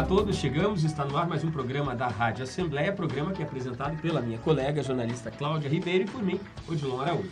Olá a todos, chegamos, está no ar mais um programa da Rádio Assembleia, programa que é apresentado pela minha colega, jornalista Cláudia Ribeiro, e por mim, Odilon Araújo.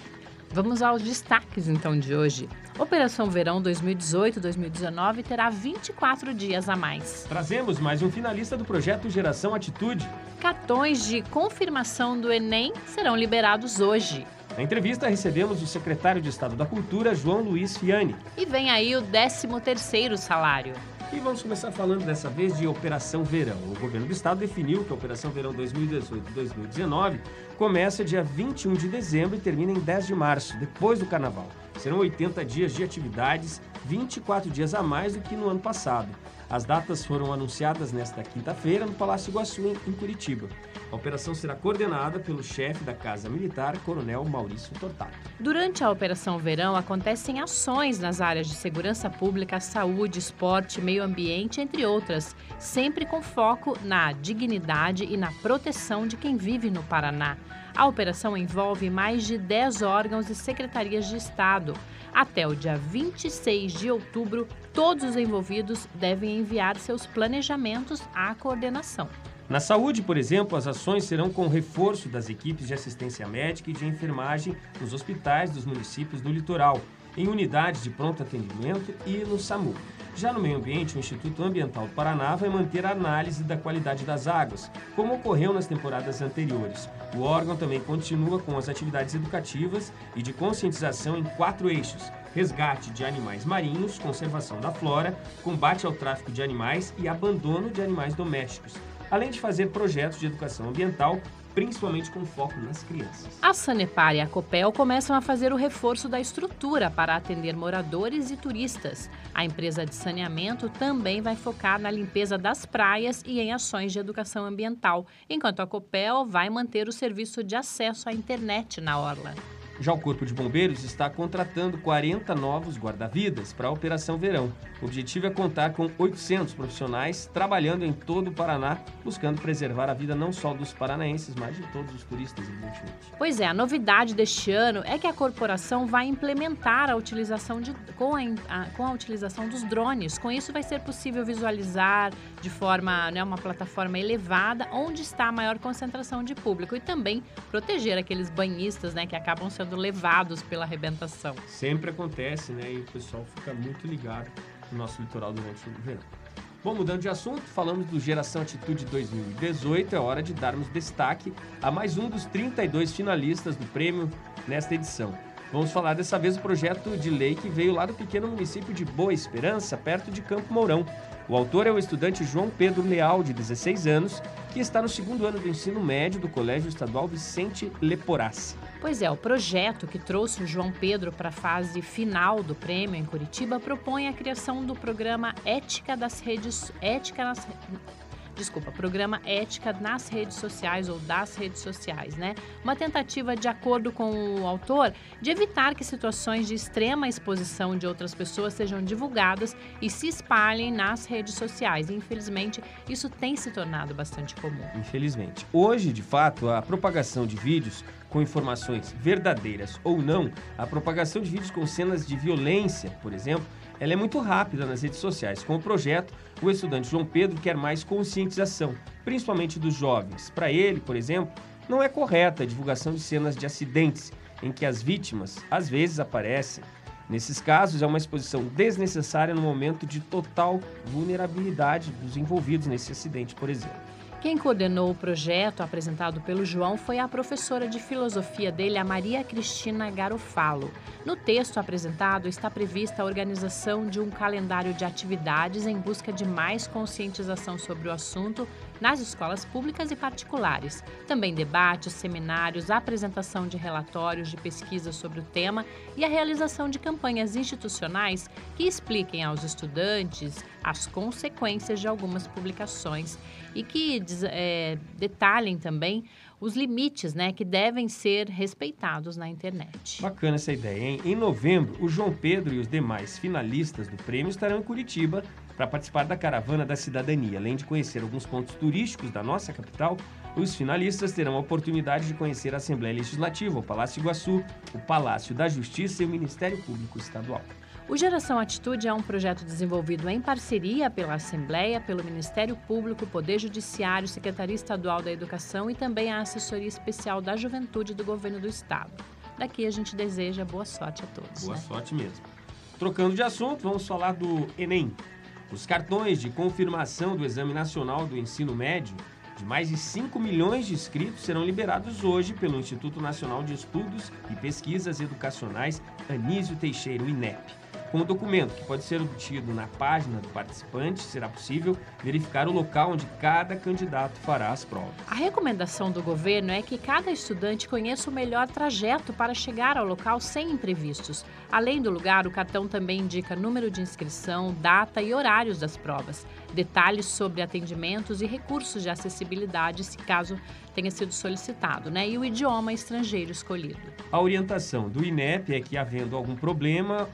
Vamos aos destaques então de hoje. Operação Verão 2018-2019 terá 24 dias a mais. Trazemos mais um finalista do projeto Geração Atitude. Cartões de confirmação do Enem serão liberados hoje. Na entrevista recebemos o secretário de Estado da Cultura, João Luiz Fiani. E vem aí o 13º salário. E vamos começar falando dessa vez de Operação Verão. O governo do estado definiu que a Operação Verão 2018-2019 começa dia 21 de dezembro e termina em 10 de março, depois do carnaval. Serão 80 dias de atividades, 24 dias a mais do que no ano passado. As datas foram anunciadas nesta quinta-feira no Palácio Iguaçu, em Curitiba. A operação será coordenada pelo chefe da Casa Militar, Coronel Maurício Tortato. Durante a Operação Verão, acontecem ações nas áreas de segurança pública, saúde, esporte, meio ambiente, entre outras, sempre com foco na dignidade e na proteção de quem vive no Paraná. A operação envolve mais de 10 órgãos e secretarias de Estado. Até o dia 26 de outubro, todos os envolvidos devem enviar seus planejamentos à coordenação. Na saúde, por exemplo, as ações serão com reforço das equipes de assistência médica e de enfermagem nos hospitais dos municípios do litoral, em unidades de pronto atendimento e no SAMU. Já no meio ambiente, o Instituto Ambiental do Paraná vai manter a análise da qualidade das águas, como ocorreu nas temporadas anteriores. O órgão também continua com as atividades educativas e de conscientização em quatro eixos: resgate de animais marinhos, conservação da flora, combate ao tráfico de animais e abandono de animais domésticos. Além de fazer projetos de educação ambiental principalmente com foco nas crianças. A Sanepar e a Copel começam a fazer o reforço da estrutura para atender moradores e turistas. A empresa de saneamento também vai focar na limpeza das praias e em ações de educação ambiental, enquanto a Copel vai manter o serviço de acesso à internet na orla. Já o Corpo de Bombeiros está contratando 40 novos guarda-vidas para a Operação Verão. O objetivo é contar com 800 profissionais trabalhando em todo o Paraná, buscando preservar a vida não só dos paranaenses, mas de todos os turistas, evidentemente. Pois é, a novidade deste ano é que a corporação vai implementar a utilização de, com, a, a, com a utilização dos drones. Com isso, vai ser possível visualizar de forma, né, uma plataforma elevada, onde está a maior concentração de público e também proteger aqueles banhistas né, que acabam sendo sendo levados pela arrebentação. Sempre acontece, né? E o pessoal fica muito ligado no nosso litoral durante o verão. Bom, mudando de assunto, falamos do Geração Atitude 2018. É hora de darmos destaque a mais um dos 32 finalistas do prêmio nesta edição. Vamos falar dessa vez do projeto de lei que veio lá do pequeno município de Boa Esperança, perto de Campo Mourão. O autor é o estudante João Pedro Leal, de 16 anos, que está no segundo ano do ensino médio do Colégio Estadual Vicente Leporassi. Pois é, o projeto que trouxe o João Pedro para a fase final do prêmio em Curitiba propõe a criação do programa Ética das Redes, Ética nas, desculpa, programa Ética nas redes sociais ou das redes sociais, né? Uma tentativa, de acordo com o autor, de evitar que situações de extrema exposição de outras pessoas sejam divulgadas e se espalhem nas redes sociais. E, infelizmente, isso tem se tornado bastante comum. Infelizmente. Hoje, de fato, a propagação de vídeos com informações verdadeiras ou não, a propagação de vídeos com cenas de violência, por exemplo, ela é muito rápida nas redes sociais. Com o projeto, o estudante João Pedro quer mais conscientização, principalmente dos jovens. Para ele, por exemplo, não é correta a divulgação de cenas de acidentes em que as vítimas às vezes aparecem. Nesses casos, é uma exposição desnecessária no momento de total vulnerabilidade dos envolvidos nesse acidente, por exemplo. Quem coordenou o projeto apresentado pelo João foi a professora de filosofia dele, a Maria Cristina Garofalo. No texto apresentado está prevista a organização de um calendário de atividades em busca de mais conscientização sobre o assunto nas escolas públicas e particulares. Também debates, seminários, apresentação de relatórios de pesquisa sobre o tema e a realização de campanhas institucionais que expliquem aos estudantes as consequências de algumas publicações e que é, detalhem também os limites né, que devem ser respeitados na internet. Bacana essa ideia, hein? Em novembro, o João Pedro e os demais finalistas do prêmio estarão em Curitiba para participar da Caravana da Cidadania. Além de conhecer alguns pontos turísticos da nossa capital, os finalistas terão a oportunidade de conhecer a Assembleia Legislativa, o Palácio Iguaçu, o Palácio da Justiça e o Ministério Público Estadual. O Geração Atitude é um projeto desenvolvido em parceria pela Assembleia, pelo Ministério Público, Poder Judiciário, Secretaria Estadual da Educação e também a Assessoria Especial da Juventude do Governo do Estado. Daqui a gente deseja boa sorte a todos. Boa né? sorte mesmo. Trocando de assunto, vamos falar do Enem. Os cartões de confirmação do Exame Nacional do Ensino Médio de mais de 5 milhões de inscritos serão liberados hoje pelo Instituto Nacional de Estudos e Pesquisas Educacionais Anísio Teixeira, INEP. Com o documento, que pode ser obtido na página do participante, será possível verificar o local onde cada candidato fará as provas. A recomendação do governo é que cada estudante conheça o melhor trajeto para chegar ao local sem imprevistos. Além do lugar, o cartão também indica número de inscrição, data e horários das provas, detalhes sobre atendimentos e recursos de acessibilidade, se caso tenha sido solicitado, né? E o idioma estrangeiro escolhido. A orientação do INEP é que, havendo algum problema,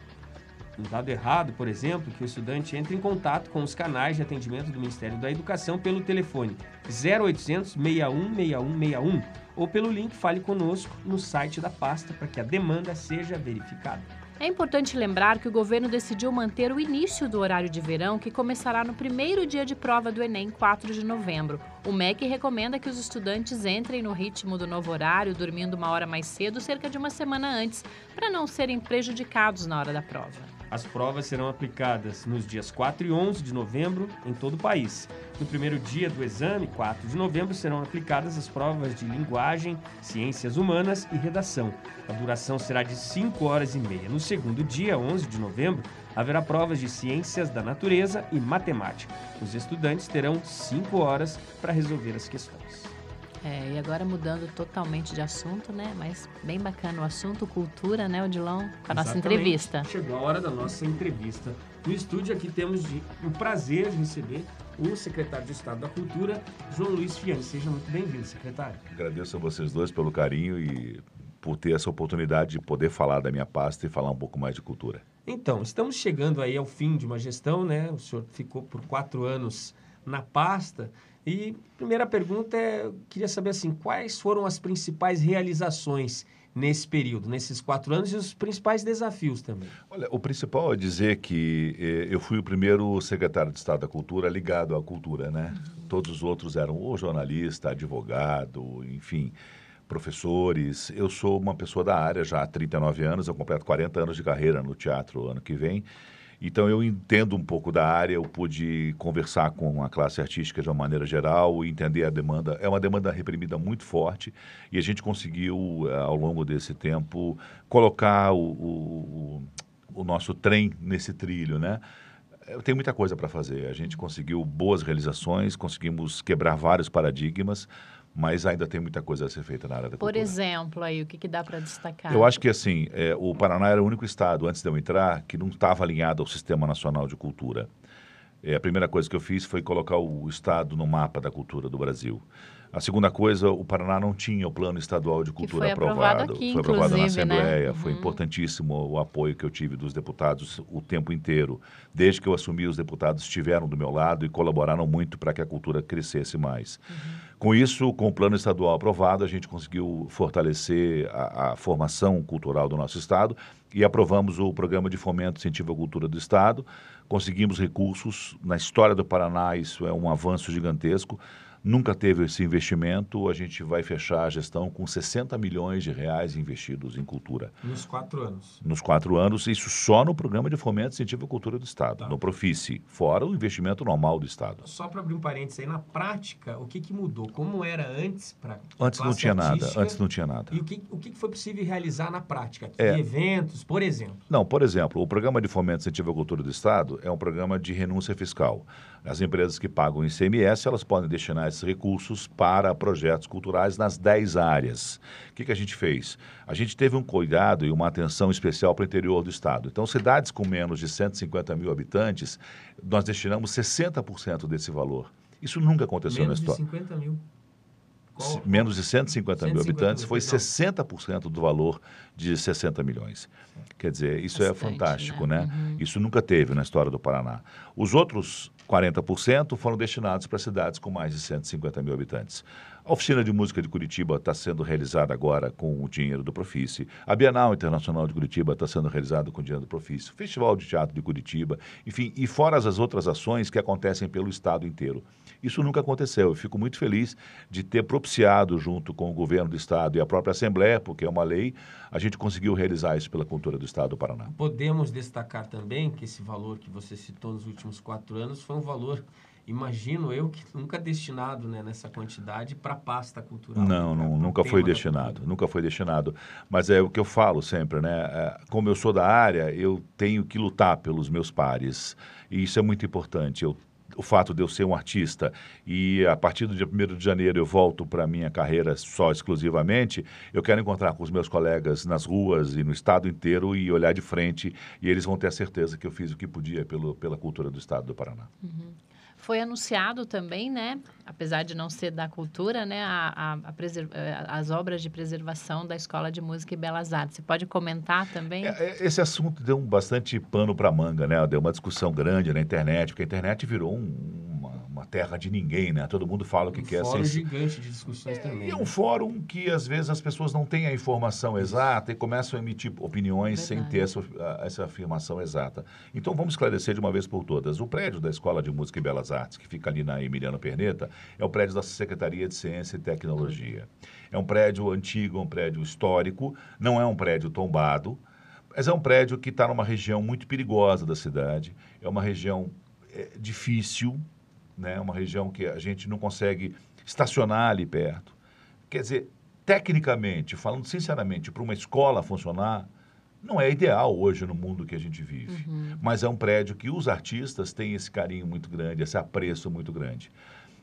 um dado errado, por exemplo, que o estudante entre em contato com os canais de atendimento do Ministério da Educação pelo telefone 0800 61 61 61 ou pelo link Fale Conosco no site da pasta para que a demanda seja verificada. É importante lembrar que o governo decidiu manter o início do horário de verão, que começará no primeiro dia de prova do Enem, 4 de novembro. O MEC recomenda que os estudantes entrem no ritmo do novo horário, dormindo uma hora mais cedo, cerca de uma semana antes, para não serem prejudicados na hora da prova. As provas serão aplicadas nos dias 4 e 11 de novembro em todo o país. No primeiro dia do exame, 4 de novembro, serão aplicadas as provas de linguagem, ciências humanas e redação. A duração será de 5 horas e meia. No segundo dia, 11 de novembro, haverá provas de ciências da natureza e matemática. Os estudantes terão 5 horas para resolver as questões. É, e agora mudando totalmente de assunto, né? Mas bem bacana o assunto, cultura, né, Odilon? Para a nossa entrevista. Chegou a hora da nossa entrevista. No estúdio aqui temos de, o prazer de receber o secretário de Estado da Cultura, João Luiz Fiani. Seja muito bem-vindo, secretário. Agradeço a vocês dois pelo carinho e por ter essa oportunidade de poder falar da minha pasta e falar um pouco mais de cultura. Então, estamos chegando aí ao fim de uma gestão, né? O senhor ficou por quatro anos na pasta e primeira pergunta é, eu queria saber assim, quais foram as principais realizações nesse período, nesses quatro anos e os principais desafios também? Olha, o principal é dizer que eh, eu fui o primeiro secretário de Estado da Cultura ligado à cultura, né? Uhum. Todos os outros eram ou jornalista, advogado, enfim, professores. Eu sou uma pessoa da área já há 39 anos, eu completo 40 anos de carreira no teatro ano que vem. Então eu entendo um pouco da área, eu pude conversar com a classe artística de uma maneira geral, entender a demanda. É uma demanda reprimida muito forte e a gente conseguiu, eh, ao longo desse tempo, colocar o, o, o nosso trem nesse trilho, né? Eh, tem muita coisa para fazer. A gente conseguiu boas realizações, conseguimos quebrar vários paradigmas, mas ainda tem muita coisa a ser feita na área da cultura. Por exemplo, aí, o que, que dá para destacar? Eu acho que, assim, é, o Paraná era o único estado, antes de eu entrar, que não estava alinhado ao Sistema Nacional de Cultura. É, a primeira coisa que eu fiz foi colocar o estado no mapa da cultura do Brasil. A segunda coisa, o Paraná não tinha o Plano Estadual de Cultura foi aprovado. aprovado aqui, foi aprovado na né? Assembleia. Né? Foi uhum. importantíssimo o apoio que eu tive dos deputados o tempo inteiro. Desde que eu assumi, os deputados estiveram do meu lado e colaboraram muito para que a cultura crescesse mais. Uhum. Com isso, com o plano estadual aprovado, a gente conseguiu fortalecer a, a, formação cultural do nosso Estado e aprovamos o programa de fomento incentivo à cultura do Estado. Conseguimos recursos. Na história do Paraná, isso é um avanço gigantesco. Nunca teve esse investimento, a gente vai fechar a gestão com 60 milhões de reais investidos em cultura. Nos quatro anos. Nos quatro anos, isso só no programa de fomento e incentivo à cultura do Estado, tá. no Profice, fora o investimento normal do Estado. Só para abrir um parênteses aí, na prática, o que, que mudou? Como era antes para Antes não tinha nada, antes não tinha nada. E o que, o que foi possível realizar na prática? Que é. eventos, por exemplo? Não, por exemplo, o programa de fomento e incentivo à cultura do Estado é um programa de renúncia fiscal. As empresas que pagam ICMS, elas podem destinar mais recursos para projetos culturais nas 10 áreas. O que, que a gente fez? A gente teve um cuidado e uma atenção especial para o interior do estado. Então, cidades com menos de 150 mil habitantes, nós destinamos 60% desse valor. Isso nunca aconteceu menos na história. Menos de 50 mil. Qual? Menos de 150, 150 mil habitantes, mil, foi 60% do valor de 60 milhões. Quer dizer, isso é Bastante, é fantástico, né? né? Uhum. Isso nunca teve na história do Paraná. Os outros 40% foram destinados para cidades com mais de 150 mil habitantes. A oficina de música de Curitiba está sendo realizada agora com o dinheiro do Profice. A Bienal Internacional de Curitiba está sendo realizada com o dinheiro do Profice. O Festival de Teatro de Curitiba, enfim, e fora as outras ações que acontecem pelo estado inteiro. Isso nunca aconteceu. Eu fico muito feliz de ter propiciado, junto com o governo do estado e a própria Assembleia, porque é uma lei, a gente conseguiu realizar isso pela Cultura do Estado do Paraná. Podemos destacar também que esse valor que você citou nos últimos quatro anos foi um valor imagino eu que nunca destinado né, nessa quantidade para a pasta cultural. Não, não nunca foi destinado, nunca foi destinado. Mas é o que eu falo sempre, né? É, como eu sou da área, eu tenho que lutar pelos meus pares. E isso é muito importante. Eu o fato de eu ser um artista e a partir do dia 1 de janeiro eu volto para a minha carreira só exclusivamente, eu quero encontrar com os meus colegas nas ruas e no estado inteiro e olhar de frente e eles vão ter a certeza que eu fiz o que podia pelo, pela cultura do estado do Paraná. Uhum. Foi anunciado também, né, apesar de não ser da cultura, né, a, a, a preser, eh, as obras de preservação da Escola de Música e Belas Artes. Você pode comentar também? É, é esse assunto deu bastante pano para manga, né? Deu uma discussão grande na internet, porque a internet virou um, terra de ninguém, né? Todo mundo fala o que um quer. É um fórum gigante de discussões é, também. É né? um né? fórum que, às vezes, as pessoas não têm a informação exata e começam a emitir opiniões é sem ter essa, essa afirmação exata. Então, vamos esclarecer de uma vez por todas. O prédio da Escola de Música e Belas Artes, que fica ali na Emiliano Perneta, é o prédio da Secretaria de Ciência e Tecnologia. É um prédio antigo, um prédio histórico, não é um prédio tombado, mas é um prédio que está numa região muito perigosa da cidade, é uma região é, difícil, né? uma região que a gente não consegue estacionar ali perto. Quer dizer, tecnicamente, falando sinceramente, para uma escola funcionar, não é ideal hoje no mundo que a gente vive. Uhum. Mas é um prédio que os artistas têm esse carinho muito grande, esse apreço muito grande.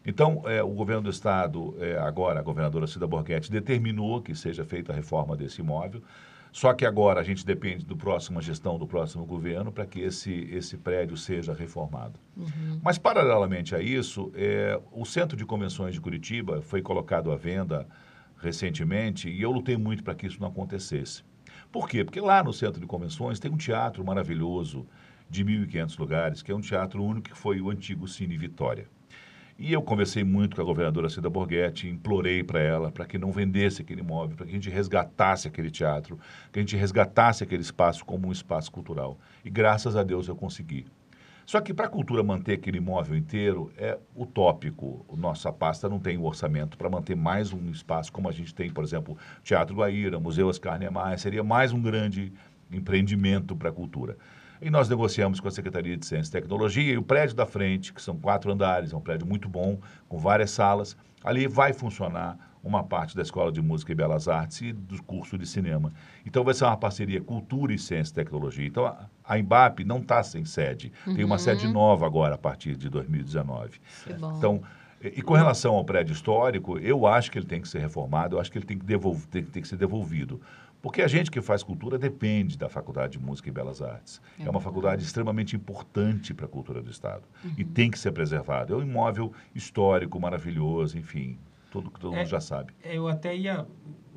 Então, é, o governo do Estado, é, agora a governadora Cida Borghetti, determinou que seja feita a reforma desse imóvel. Só que agora a gente depende do próxima gestão, do próximo governo, para que esse, esse prédio seja reformado. Uhum. Mas, paralelamente a isso, é, o Centro de Convenções de Curitiba foi colocado à venda recentemente e eu lutei muito para que isso não acontecesse. Por quê? Porque lá no Centro de Convenções tem um teatro maravilhoso de 1.500 lugares, que é um teatro único que foi o antigo Cine Vitória. E eu conversei muito com a governadora Cida Borghetti, implorei para ela para que não vendesse aquele imóvel, para que a gente resgatasse aquele teatro, que a gente resgatasse aquele espaço como um espaço cultural. E graças a Deus eu consegui. Só que para a cultura manter aquele imóvel inteiro é utópico. Nossa pasta não tem o orçamento para manter mais um espaço como a gente tem, por exemplo, Teatro Guaíra, Museu Oscar Niemeyer, seria mais um grande empreendimento para a cultura. E nós negociamos com a Secretaria de Ciência e Tecnologia e o prédio da frente, que são quatro andares, é um prédio muito bom, com várias salas. Ali vai funcionar uma parte da Escola de Música e Belas Artes e do curso de cinema. Então vai ser uma parceria cultura e ciência e tecnologia. Então a, Embap não está sem sede. Uhum. Tem uma sede uhum. nova agora a partir de 2019. Que bom. Então e, e com relação ao prédio histórico, eu acho que ele tem que ser reformado, eu acho que ele tem que, devolver, tem, tem que ser devolvido porque a gente que faz cultura depende da Faculdade de Música e Belas Artes. É, é uma faculdade extremamente importante para a cultura do Estado. Uhum. E tem que ser preservada. É um imóvel histórico, maravilhoso, enfim, tudo que todo é, mundo já sabe. Eu até ia,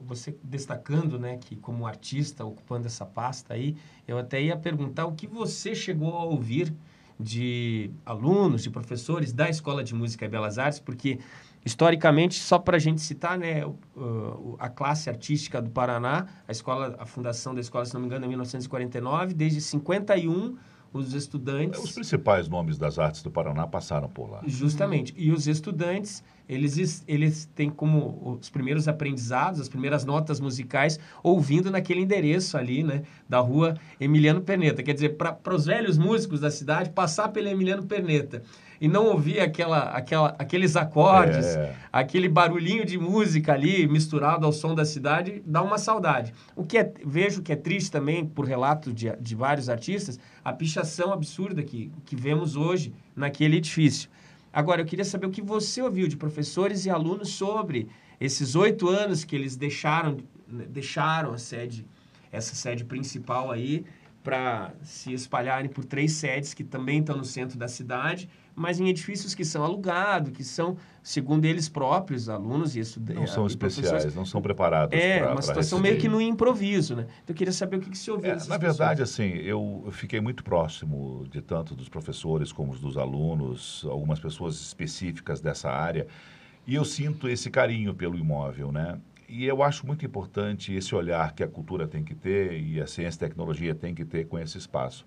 você destacando, né, que como artista ocupando essa pasta aí, eu até ia perguntar o que você chegou a ouvir de alunos, de professores da Escola de Música e Belas Artes, porque Historicamente, só para a gente citar, né, a classe artística do Paraná, a escola, a fundação da escola, se não me engano, é 1949, desde 51 os estudantes... Os principais nomes das artes do Paraná passaram por lá. Justamente. E os estudantes, eles, eles têm como os primeiros aprendizados, as primeiras notas musicais, ouvindo naquele endereço ali, né? Da rua Emiliano Perneta. Quer dizer, para os velhos músicos da cidade, passar pela Emiliano Perneta e não ouvir aquela, aquela, aqueles acordes, é. aquele barulhinho de música ali misturado ao som da cidade, dá uma saudade. O que é, vejo que é triste também, por relato de, de vários artistas, a pichação absurda que, que vemos hoje naquele edifício. Agora, eu queria saber o que você ouviu de professores e alunos sobre esses oito anos que eles deixaram, né, deixaram a sede, essa sede principal aí, para se espalharem por três sedes que também estão no centro da cidade, mas em edifícios que são alugados, que são, segundo eles próprios, alunos e estudantes. Não são especiais, não são preparados É, pra, uma situação meio que no improviso, né? Então, eu queria saber o que, que se ouviu é, Na verdade, pessoas. assim, eu fiquei muito próximo de tanto dos professores como dos alunos, algumas pessoas específicas dessa área, e eu sinto esse carinho pelo imóvel, né? E eu acho muito importante esse olhar que a cultura tem que ter e a ciência e tecnologia tem que ter com esse espaço.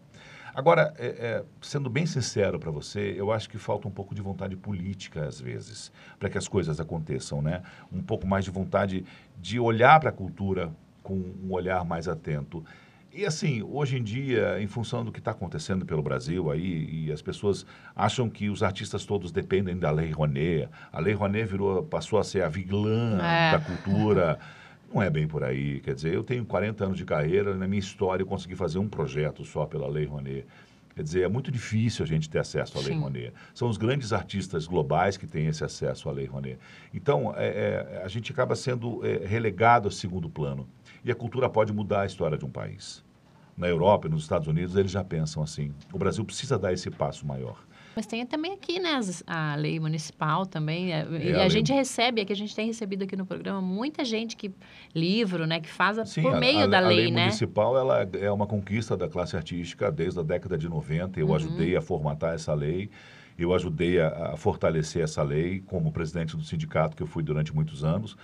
Agora, é, é, sendo bem sincero para você, eu acho que falta um pouco de vontade política, às vezes, para que as coisas aconteçam, né? Um pouco mais de vontade de olhar para a cultura com um olhar mais atento. E assim, hoje em dia, em função do que está acontecendo pelo Brasil aí, e as pessoas acham que os artistas todos dependem da Lei Rouanet. A Lei Rouanet virou, passou a ser a vilã é. da cultura. Não é bem por aí. Quer dizer, eu tenho 40 anos de carreira, na minha história eu consegui fazer um projeto só pela Lei Rouanet. Quer dizer, é muito difícil a gente ter acesso à Lei Sim. Rouanet. São os grandes artistas globais que têm esse acesso à Lei Rouanet. Então, é, é, a gente acaba sendo é, relegado a segundo plano. E a cultura pode mudar a história de um país na Europa e nos Estados Unidos, eles já pensam assim. O Brasil precisa dar esse passo maior. Mas tem também aqui, né, a lei municipal também. É, é e a, a gente lei... recebe, é que a gente tem recebido aqui no programa, muita gente que livro, né, que faz Sim, por meio a, da lei, né? A lei, municipal ela é uma conquista da classe artística desde a década de 90. Eu uhum. ajudei a formatar essa lei. Eu ajudei a, a fortalecer essa lei como presidente do sindicato que eu fui durante muitos anos.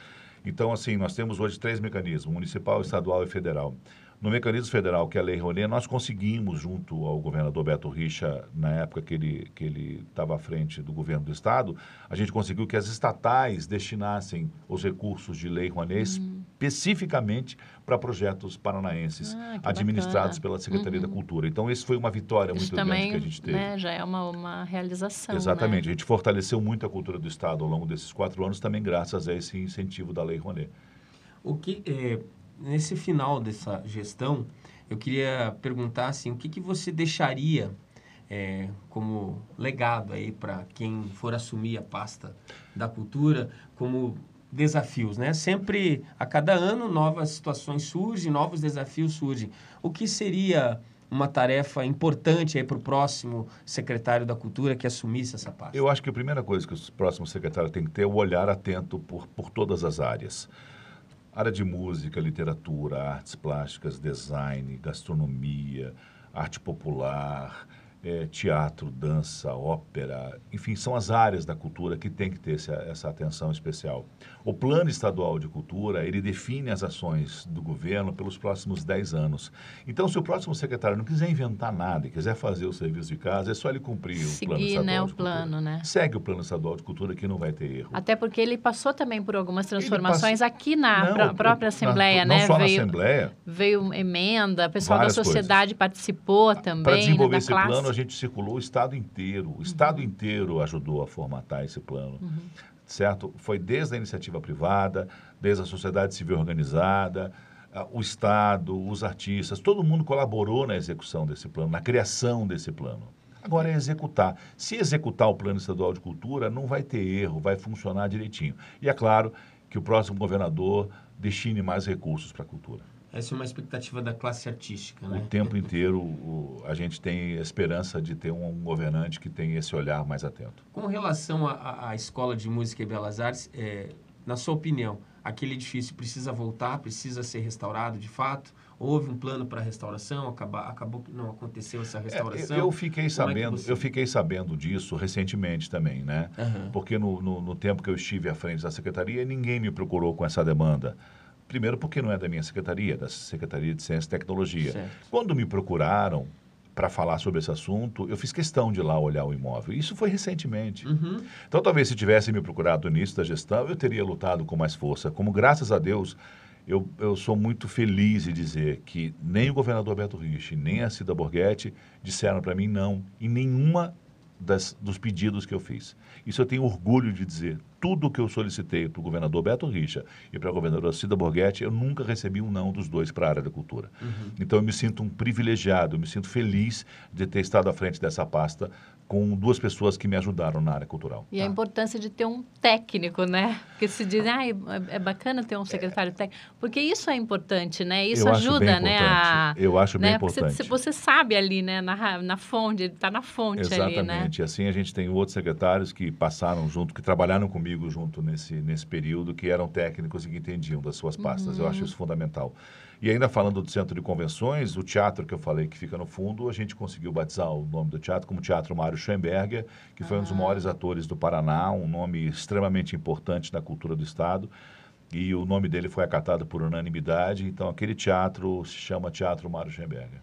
Então, assim, nós temos hoje três mecanismos: municipal, estadual e federal. No mecanismo federal, que é a Lei Rouanet, nós conseguimos, junto ao governador Beto Richa, na época que ele estava que ele à frente do governo do Estado, a gente conseguiu que as estatais destinassem os recursos de Lei Rouanet hum. especificamente para projetos paranaenses ah, administrados bacana. pela Secretaria uhum. da Cultura. Então, isso foi uma vitória isso muito também, grande que a gente teve. Né, já é uma, uma realização. Exatamente. Né? A gente fortaleceu muito a cultura do Estado ao longo desses quatro anos, também graças a esse incentivo da Lei Rouanet. O que, eh, nesse final dessa gestão, eu queria perguntar assim, o que, que você deixaria é, como legado aí para quem for assumir a pasta da cultura, como desafios, né? Sempre, a cada ano, novas situações surgem, novos desafios surgem. O que seria uma tarefa importante aí para o próximo secretário da Cultura que assumisse essa pasta? Eu acho que a primeira coisa que o próximo secretário tem que ter é o olhar atento por, por todas as áreas área de música, literatura, artes plásticas, design, gastronomia, arte popular, é, teatro, dança, ópera, enfim, são as áreas da cultura que tem que ter essa, essa atenção especial. O Plano Estadual de Cultura, ele define as ações do governo pelos próximos 10 anos. Então, se o próximo secretário não quiser inventar nada e quiser fazer o serviço de casa, é só ele cumprir Seguir, o Plano Estadual né, o de plano, Cultura. Né? Segue o Plano Estadual de Cultura que não vai ter erro. Até porque ele passou também por algumas transformações passou... aqui na não, pr própria Assembleia, né? na, não Só veio, na Assembleia. Veio emenda, o pessoal da sociedade coisas. participou também. Para desenvolver né, esse classe. plano, a gente circulou o Estado inteiro. O Estado uhum. inteiro ajudou a formatar esse plano. Uhum. Certo? Foi desde a iniciativa privada, desde a sociedade civil organizada, ah, o Estado, os artistas, todo mundo colaborou na execução desse plano, na criação desse plano. Agora é executar. Se executar o Plano Estadual de Cultura, não vai ter erro, vai funcionar direitinho. E é claro que o próximo governador destine mais recursos para a cultura. Essa é uma expectativa da classe artística. Né? O tempo inteiro o, a gente tem esperança de ter um, governante que tem esse olhar mais atento. Com relação à Escola de Música e Belas Artes, é, na sua opinião, aquele edifício precisa voltar, precisa ser restaurado de fato? Houve um plano para restauração, acabou que não aconteceu essa é, restauração. É, eu, fiquei é sabendo, é você... eu fiquei sabendo disso recentemente também, né? Uhum. Porque no, no, no tempo que eu estive à frente da secretaria, ninguém me procurou com essa demanda. Primeiro, porque não é da minha secretaria, é da Secretaria de Ciência e Tecnologia. Certo. Quando me procuraram para falar sobre esse assunto, eu fiz questão de lá olhar o imóvel. Isso foi recentemente. Uhum. Então, talvez se tivessem me procurado no início da gestão, eu teria lutado com mais força. Como, graças a Deus, eu, eu sou muito feliz em dizer que nem o governador Alberto Rich, nem a Cida Borghetti disseram para mim não em nenhuma das, dos pedidos que eu fiz. Isso eu tenho orgulho de dizer tudo que eu solicitei para o governador Beto Richa e para a governadora Cida Borghetti, eu nunca recebi um não dos dois para a área da cultura. Uhum. Então eu me sinto um privilegiado, eu me sinto feliz de ter estado à frente dessa pasta com duas pessoas que me ajudaram na área cultural. E tá? a importância de ter um técnico, né? Que se diz, ah, é bacana ter um é. secretário é... técnico, porque isso é importante, né? Isso eu ajuda, né? A... Eu acho bem né? importante. Você, você sabe ali, né? Na, na fonte, ele está na fonte Exatamente. ali, né? Exatamente. Assim a gente tem outros secretários que passaram junto, que trabalharam comigo comigo junto nesse, nesse período, que eram técnicos e que entendiam das suas pastas. Uhum. Eu acho uhum. isso fundamental. E ainda falando do Centro de Convenções, o teatro que eu falei que fica no fundo, a gente conseguiu batizar o nome do teatro como Teatro Mário Schoenberger, que foi um dos ah. maiores atores do Paraná, um nome extremamente importante na cultura do Estado e o nome dele foi acatado por unanimidade. Então, aquele teatro se chama Teatro Mário Schoenberger.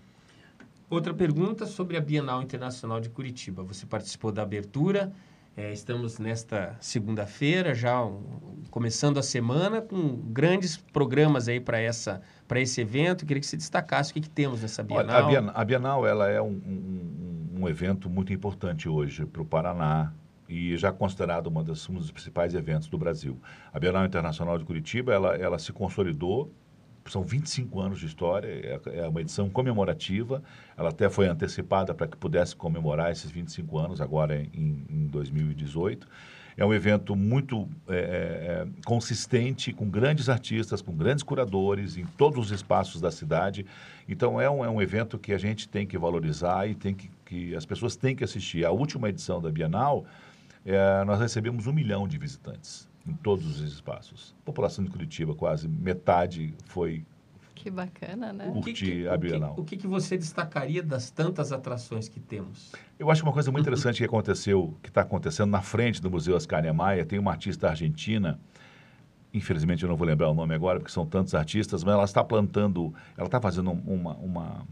Outra pergunta sobre a Bienal Internacional de Curitiba. Você participou da abertura é, estamos nesta segunda-feira, já um, começando a semana, com grandes programas aí para essa para esse evento. Queria que você destacasse o que, que temos nessa Bienal. Olha, a, Bienal a Bienal ela é um, um, um evento muito importante hoje para o Paraná e já considerado uma das, um dos principais eventos do Brasil. A Bienal Internacional de Curitiba ela, ela se consolidou são 25 anos de história, é, é uma edição comemorativa. Ela até foi antecipada para que pudesse comemorar esses 25 anos, agora em, em 2018. É um evento muito é, é, é, consistente, com grandes artistas, com grandes curadores, em todos os espaços da cidade. Então, é um, é um evento que a gente tem que valorizar e tem que, que as pessoas têm que assistir. A última edição da Bienal, é, nós recebemos um milhão de visitantes em todos os espaços. A população de Curitiba, quase metade foi que bacana, né? Curtir a Bienal. O que, que, você destacaria das tantas atrações que temos? Eu acho uma coisa muito interessante que aconteceu, que está acontecendo na frente do Museu Oscar Niemeyer. Tem uma artista argentina, infelizmente eu não vou lembrar o nome agora, porque são tantos artistas, mas ela está plantando, ela está fazendo uma, uma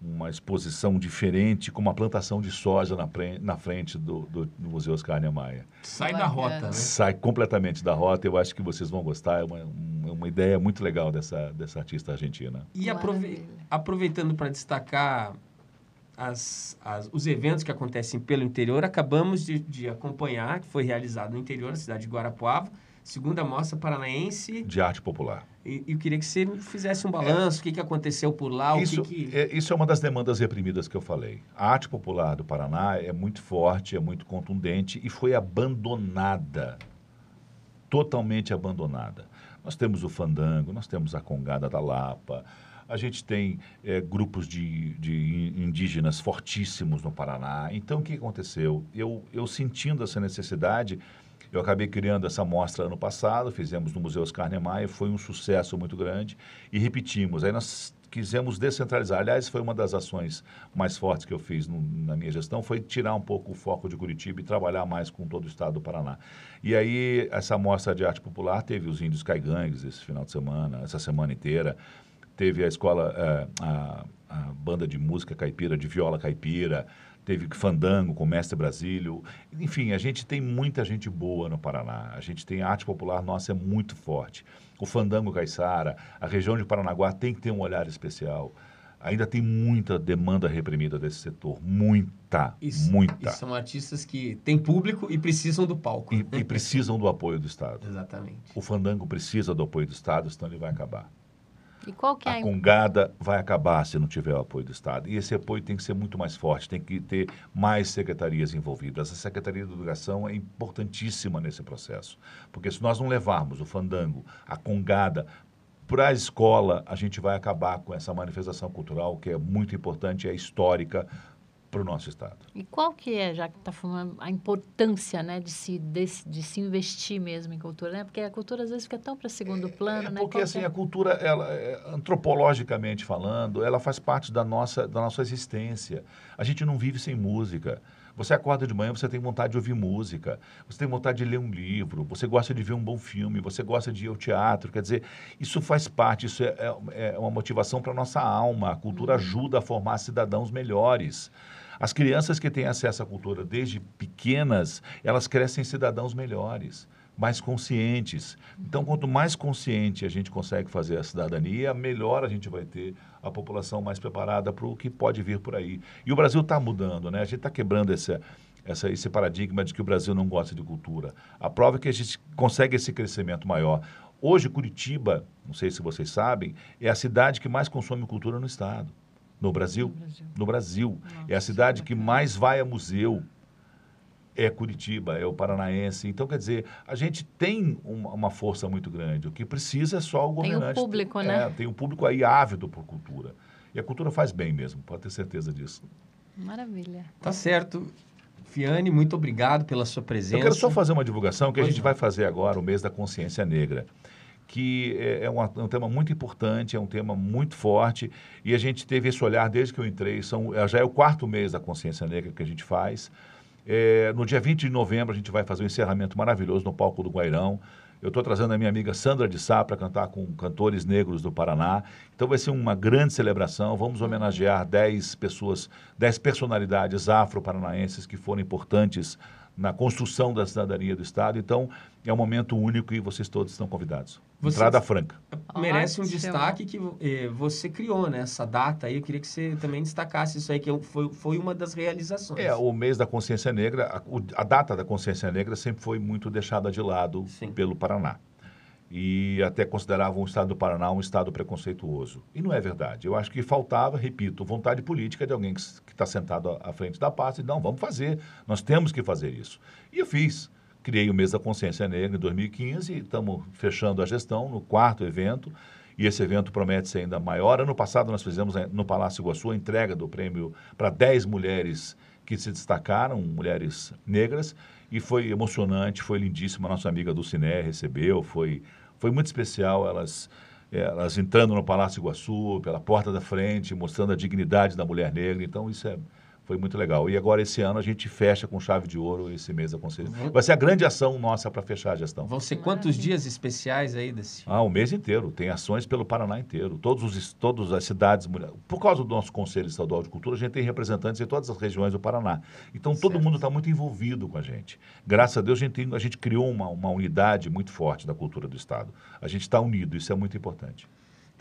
uma exposição diferente com uma plantação de soja na, pre, na frente do, do, do, Museu Oscar Niemeyer. Sai da rota, né? Sai completamente da rota. Eu acho que vocês vão gostar. É uma, uma ideia muito legal dessa, dessa artista argentina. E aprove, aproveitando para destacar as, as, os eventos que acontecem pelo interior, acabamos de, de acompanhar, que foi realizado no interior, na cidade de Guarapuava, segunda mostra paranaense de arte popular. E eu queria que você fizesse um é. balanço, é, o que, aconteceu por lá, isso, o que, que... É, isso é uma das demandas reprimidas que eu falei. A arte popular do Paraná é muito forte, é muito contundente e foi abandonada, totalmente abandonada. Nós temos o fandango, nós temos a congada da Lapa, a gente tem é, grupos de, de, indígenas fortíssimos no Paraná. Então, o que aconteceu? Eu, eu sentindo essa necessidade eu acabei criando essa mostra ano passado, fizemos no Museu Oscar Niemeyer, foi um sucesso muito grande e repetimos. Aí nós quisemos descentralizar. Aliás, foi uma das ações mais fortes que eu fiz no, na minha gestão, foi tirar um pouco o foco de Curitiba e trabalhar mais com todo o estado do Paraná. E aí, essa mostra de arte popular teve os índios caigangues esse final de semana, essa semana inteira. Teve a escola, a, eh, a, a banda de música caipira, de viola caipira, Teve Fandango com Mestre Brasílio. Enfim, a gente tem muita gente boa no Paraná. A gente tem a arte popular nossa é muito forte. O Fandango Caiçara, a região de Paranaguá tem que ter um olhar especial. Ainda tem muita demanda reprimida desse setor, muita, Isso, muita. E são artistas que têm público e precisam do palco. E, e precisam do apoio do Estado. Exatamente. O fandango precisa do apoio do Estado, senão ele vai acabar. E qual que é? A congada vai acabar se não tiver o apoio do Estado. E esse apoio tem que ser muito mais forte, tem que ter mais secretarias envolvidas. A Secretaria de Educação é importantíssima nesse processo, porque se nós não levarmos o fandango, a congada para a escola, a gente vai acabar com essa manifestação cultural que é muito importante, é histórica para o nosso Estado. E qual que é, já que está falando, a importância né, de, se, de, de, se investir mesmo em cultura? Né? Porque a cultura às vezes fica tão para segundo é, plano. É, é né? Porque assim, é? a cultura, ela, é, antropologicamente falando, ela faz parte da nossa, da nossa existência. A gente não vive sem música. Você acorda de manhã, você tem vontade de ouvir música, você tem vontade de ler um livro, você gosta de ver um bom filme, você gosta de ir ao teatro. Quer dizer, isso faz parte, isso é, é, é uma motivação para a nossa alma. A cultura uhum. ajuda a formar cidadãos melhores. As crianças que têm acesso à cultura desde pequenas, elas crescem cidadãos melhores mais conscientes. Então, quanto mais consciente a gente consegue fazer a cidadania, melhor a gente vai ter a população mais preparada para o que pode vir por aí. E o Brasil está mudando, né? A gente está quebrando esse essa, esse paradigma de que o Brasil não gosta de cultura. A prova é que a gente consegue esse crescimento maior. Hoje, Curitiba, não sei se vocês sabem, é a cidade que mais consome cultura no Estado. No Brasil? No Brasil. Nossa, é a é cidade que mais vai a museu. É Curitiba, é o paranaense. Então, quer dizer, a gente tem uma, uma força muito grande. O que precisa é só o governante. Tem o público, né? É, tem um público aí ávido por cultura. E a cultura faz bem mesmo, pode ter certeza disso. Maravilha. Tá certo. Fiane, muito obrigado pela sua presença. Eu quero só fazer uma divulgação que pois a gente não. É. vai fazer agora o mês da consciência negra que é, é um, é um, tema muito importante, é um tema muito forte, e a gente teve esse olhar desde que eu entrei, são, é, já é o quarto mês da consciência negra que a gente faz. É, no dia 20 de novembro a gente vai fazer um encerramento maravilhoso no palco do Guairão. Eu estou trazendo a minha amiga Sandra de Sá para cantar com cantores negros do Paraná. Então vai ser uma grande celebração. Vamos homenagear 10 pessoas, 10 personalidades afro-paranaenses que foram importantes na construção da cidadania do Estado. Então, é um momento único e vocês todos estão convidados. Você Entrada franca. Merece um destaque que eh, você criou né, essa data aí. Eu queria que você também destacasse isso aí, que foi, foi uma das realizações. É, o mês da consciência negra, a, a data da consciência negra sempre foi muito deixada de lado Sim. pelo Paraná e até consideravam o estado do Paraná um estado preconceituoso. E não é verdade. Eu acho que faltava, repito, vontade política de alguém que está sentado à frente da pasta e não, vamos fazer, nós temos que fazer isso. E eu fiz. Criei o mês da consciência negra em 2015, estamos fechando a gestão no quarto evento, e esse evento promete ser ainda maior. Ano passado nós fizemos eh, no Palácio Iguaçu a entrega do prêmio para 10 mulheres que se destacaram, mulheres negras, e foi emocionante, foi lindíssimo. A nossa amiga Dulcinea recebeu, foi, foi muito especial. Elas, eh, elas entrando no Palácio Iguaçu, pela porta da frente, mostrando a dignidade da mulher negra. Então, isso é foi muito legal. E agora, esse ano, a gente fecha com chave de ouro esse mês da Conselho. Vai ser a grande ação nossa para fechar a gestão. Vão ser quantos Maravilha. dias especiais aí desse? Ah, o um mês inteiro. Tem ações pelo Paraná inteiro. Todos os, todas as cidades. Por causa do nosso Conselho Estadual de Cultura, a gente tem representantes em todas as regiões do Paraná. Então, todo mundo está muito envolvido com a gente. Graças a Deus, a gente, tem, a gente criou uma, uma unidade muito forte da cultura do Estado. A gente está unido, isso é muito importante.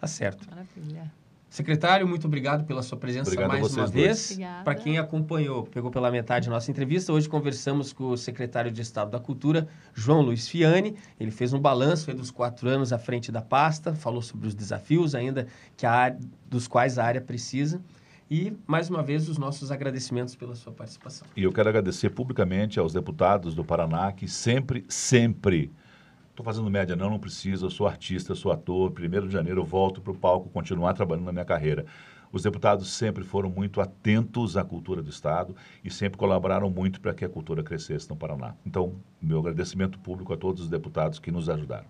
Tá certo. Maravilha. Secretário, muito obrigado pela sua presença obrigado mais uma dois. vez. Para quem acompanhou, pegou pela metade a nossa entrevista, hoje conversamos com o secretário de Estado da Cultura, João Luiz Fiani. Ele fez um balanço dos quatro anos à frente da pasta, falou sobre os desafios ainda que a área, dos quais a área precisa. E, mais uma vez, os nossos agradecimentos pela sua participação. E eu quero agradecer publicamente aos deputados do Paraná que sempre, sempre estou fazendo média, não, não precisa, eu sou artista, sou ator, primeiro de janeiro eu volto para o palco continuar trabalhando na minha carreira. Os deputados sempre foram muito atentos à cultura do Estado e sempre colaboraram muito para que a cultura crescesse no Paraná. Então, meu agradecimento público a todos os deputados que nos ajudaram.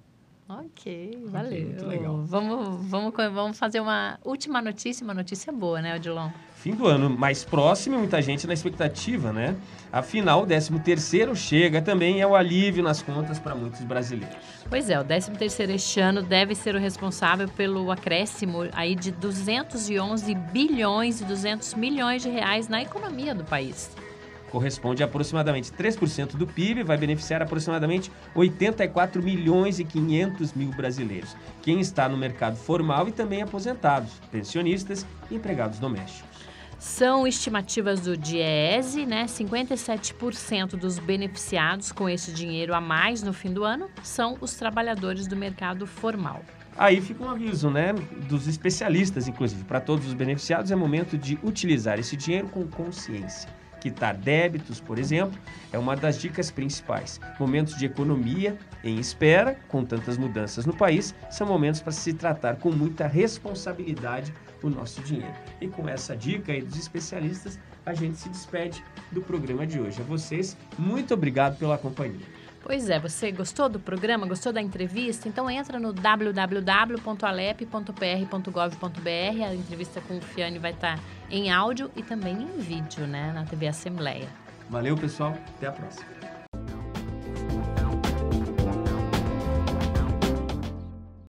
Ok, valeu. Okay, legal. Vamos, vamos, vamos fazer uma última notícia, uma notícia boa, né, Odilon? fim do ano mais próximo e muita gente na expectativa, né? Afinal, o 13 terceiro chega também é o um alívio nas contas para muitos brasileiros. Pois é, o 13 terceiro este ano deve ser o responsável pelo acréscimo aí de 211 bilhões e 200 milhões de reais na economia do país corresponde a aproximadamente 3% do PIB, vai beneficiar aproximadamente 84 milhões e 500 mil brasileiros, quem está no mercado formal e também aposentados, pensionistas e empregados domésticos. São estimativas do DIEESE, né? 57% dos beneficiados com esse dinheiro a mais no fim do ano são os trabalhadores do mercado formal. Aí fica um aviso, né, dos especialistas, inclusive, para todos os beneficiados é momento de utilizar esse dinheiro com consciência. Quitar débitos, por exemplo, é uma das dicas principais. Momentos de economia em espera, com tantas mudanças no país, são momentos para se tratar com muita responsabilidade o nosso dinheiro. E com essa dica aí dos especialistas, a gente se despede do programa de hoje. A vocês, muito obrigado pela companhia. Pois é, você gostou do programa, gostou da entrevista? Então entra no www.alep.pr.gov.br. A entrevista com o Fiane vai estar em áudio e também em vídeo, né, na TV Assembleia. Valeu, pessoal. Até a próxima.